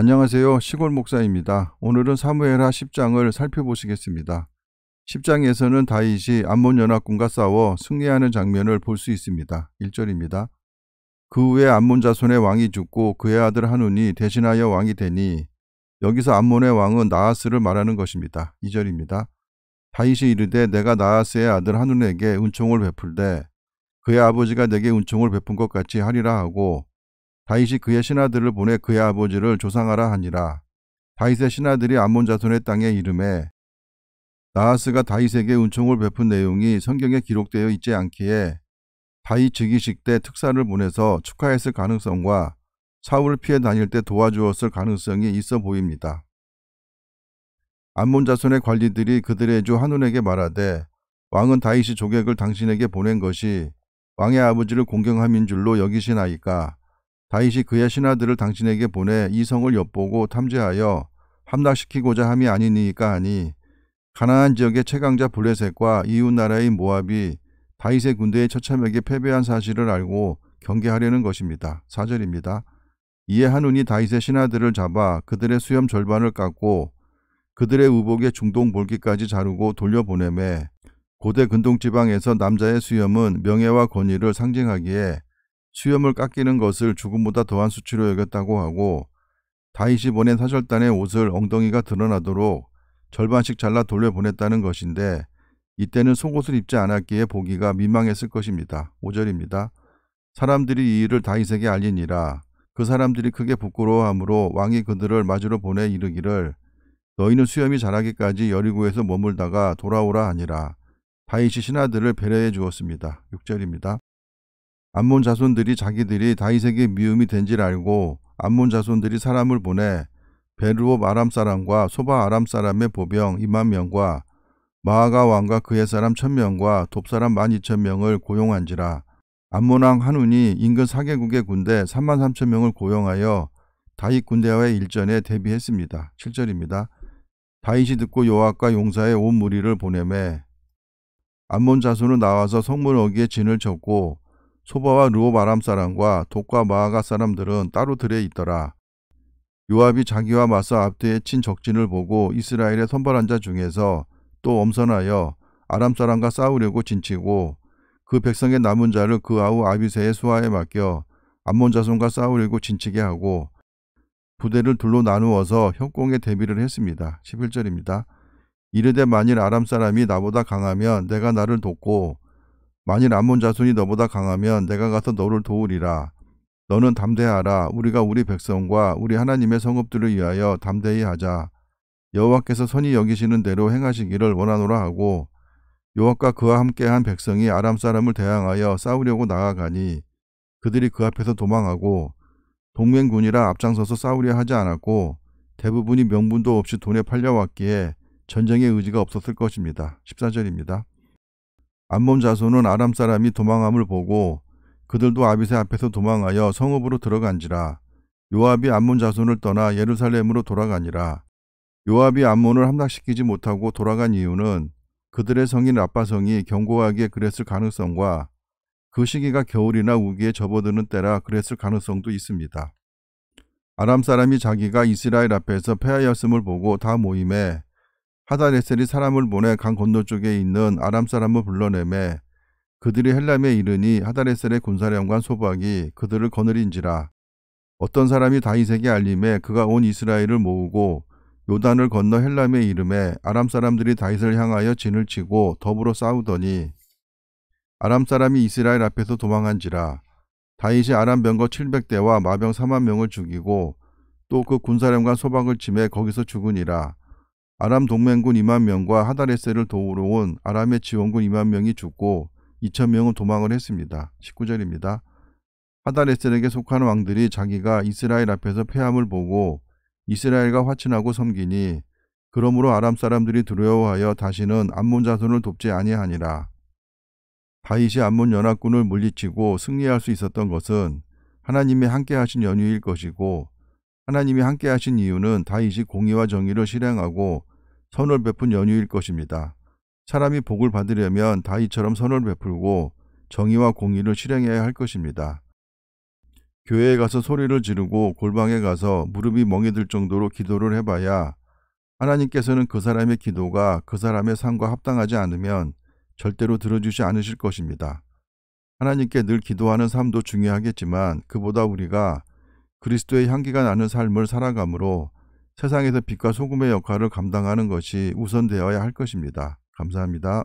안녕하세요. 시골 목사입니다. 오늘은 사무엘하 10장을 살펴보시겠습니다. 10장에서는 다윗이 암몬 연합군과 싸워 승리하는 장면을 볼 수 있습니다. 1절입니다. 그 후에 암몬 자손의 왕이 죽고 그의 아들 한운이 대신하여 왕이 되니 여기서 암몬의 왕은 나하스를 말하는 것입니다. 2절입니다. 다윗이 이르되 내가 나하스의 아들 한운에게 은총을 베풀되 그의 아버지가 내게 은총을 베푼 것 같이 하리라 하고 다윗이 그의 신하들을 보내 그의 아버지를 조상하라 하니라. 다윗의 신하들이 암몬 자손의 땅에 이름에 나하스가 다윗에게 은총을 베푼 내용이 성경에 기록되어 있지 않기에 다윗 즉위식 때 특사를 보내서 축하했을 가능성과 사울을 피해 다닐 때 도와주었을 가능성이 있어 보입니다. 암몬 자손의 관리들이 그들의 주 한운에게 말하되 왕은 다윗이 조객을 당신에게 보낸 것이 왕의 아버지를 공경함인 줄로 여기시나이까 다윗이 그의 신하들을 당신에게 보내 이 성을 엿보고 탐지하여 함락시키고자 함이 아니니까 하니 가나안 지역의 최강자 블레셋과 이웃 나라의 모압이 다윗의 군대의 처참하게 패배한 사실을 알고 경계하려는 것입니다. 4절입니다. 이에 한운이 다윗의 신하들을 잡아 그들의 수염 절반을 깎고 그들의 의복의 중동 볼기까지 자르고 돌려보내매 고대 근동 지방에서 남자의 수염은 명예와 권위를 상징하기에 수염을 깎이는 것을 죽음보다 더한 수치로 여겼다고 하고 다이시 보낸 사절단의 옷을 엉덩이가 드러나도록 절반씩 잘라 돌려보냈다는 것인데 이때는 속옷을 입지 않았기에 보기가 민망했을 것입니다. 5절입니다. 사람들이 이 일을 다이에게 알리니라 그 사람들이 크게 부끄러워하므로 왕이 그들을 마주로 보내 이르기를 너희는 수염이 자라기까지 여리고에서 머물다가 돌아오라 하니라. 다이시 신하들을 배려해 주었습니다. 6절입니다. 암몬 자손들이 자기들이 다이색의 미움이 된지 알고 암몬 자손들이 사람을 보내 베르옵 아람 사람과 소바 아람 사람의 보병 2만 명과 마아가 왕과 그의 사람 천명과 돕사람 만2천명을 고용한지라 암몬왕 한운이 인근 사개국의 군대 3만 3천명을 고용하여 다윗 군대와의 일전에 대비했습니다. 7절입니다. 다윗이 듣고 요압과 용사의 온 무리를 보내매 암몬 자손은 나와서 성문 어귀에 진을 쳤고 소바와 르호바람 사람과 독과 마아가 사람들은 따로 들에 있더라. 요압이 자기와 맞서 앞뒤에 친 적진을 보고 이스라엘의 선발한 자 중에서 또 엄선하여 아람 사람과 싸우려고 진치고 그 백성의 남은 자를 그 아우 아비세의 수하에 맡겨 암몬 자손과 싸우려고 진치게 하고 부대를 둘로 나누어서 협공에 대비를 했습니다. 11절입니다. 이르되 만일 아람 사람이 나보다 강하면 내가 나를 돕고 만일 암몬 자손이 너보다 강하면 내가 가서 너를 도우리라. 너는 담대하라. 우리가 우리 백성과 우리 하나님의 성읍들을 위하여 담대히 하자. 여호와께서 선이 여기시는 대로 행하시기를 원하노라 하고 요압과 그와 함께한 백성이 아람 사람을 대항하여 싸우려고 나아가니 그들이 그 앞에서 도망하고 동맹군이라 앞장서서 싸우려 하지 않았고 대부분이 명분도 없이 돈에 팔려왔기에 전쟁의 의지가 없었을 것입니다. 14절입니다. 암몬 자손은 아람 사람이 도망함을 보고 그들도 아비새 앞에서 도망하여 성읍으로 들어간지라 요압이 암몬 자손을 떠나 예루살렘으로 돌아가니라 요압이 암몬을 함락시키지 못하고 돌아간 이유는 그들의 성인 라빠성이 견고하게 그랬을 가능성과 그 시기가 겨울이나 우기에 접어드는 때라 그랬을 가능성도 있습니다. 아람 사람이 자기가 이스라엘 앞에서 패하였음을 보고 다 모임에 하다레셀이 사람을 보내 강 건너쪽에 있는 아람 사람을 불러내매 그들이 헬람에 이르니 하다레셀의 군사령관 소박이 그들을 거느린지라 어떤 사람이 다윗에게 알림에 그가 온 이스라엘을 모으고 요단을 건너 헬람의 이름에 아람 사람들이 다윗을 향하여 진을 치고 더불어 싸우더니 아람 사람이 이스라엘 앞에서 도망한지라 다윗이 아람 병거 700대와 마병 4만 명을 죽이고 또 그 군사령관 소박을 침해 거기서 죽으니라 아람 동맹군 2만 명과 하다레세를 도우러 온 아람의 지원군 2만 명이 죽고 2천 명은 도망을 했습니다. 19절입니다. 하다레셀에게 속한 왕들이 자기가 이스라엘 앞에서 패함을 보고 이스라엘과 화친하고 섬기니 그러므로 아람 사람들이 두려워하여 다시는 암몬 자손을 돕지 아니하니라. 다윗이 암몬 연합군을 물리치고 승리할 수 있었던 것은 하나님이 함께 하신 연유일 것이고 하나님이 함께 하신 이유는 다윗이 공의와 정의를 실행하고 선을 베푼 연유일 것입니다. 사람이 복을 받으려면 다이처럼 선을 베풀고 정의와 공의를 실행해야 할 것입니다. 교회에 가서 소리를 지르고 골방에 가서 무릎이 멍이 들 정도로 기도를 해봐야 하나님께서는 그 사람의 기도가 그 사람의 삶과 합당하지 않으면 절대로 들어주지 않으실 것입니다. 하나님께 늘 기도하는 삶도 중요하겠지만 그보다 우리가 그리스도의 향기가 나는 삶을 살아감으로 세상에서 빛과 소금의 역할을 감당하는 것이 우선되어야 할 것입니다. 감사합니다.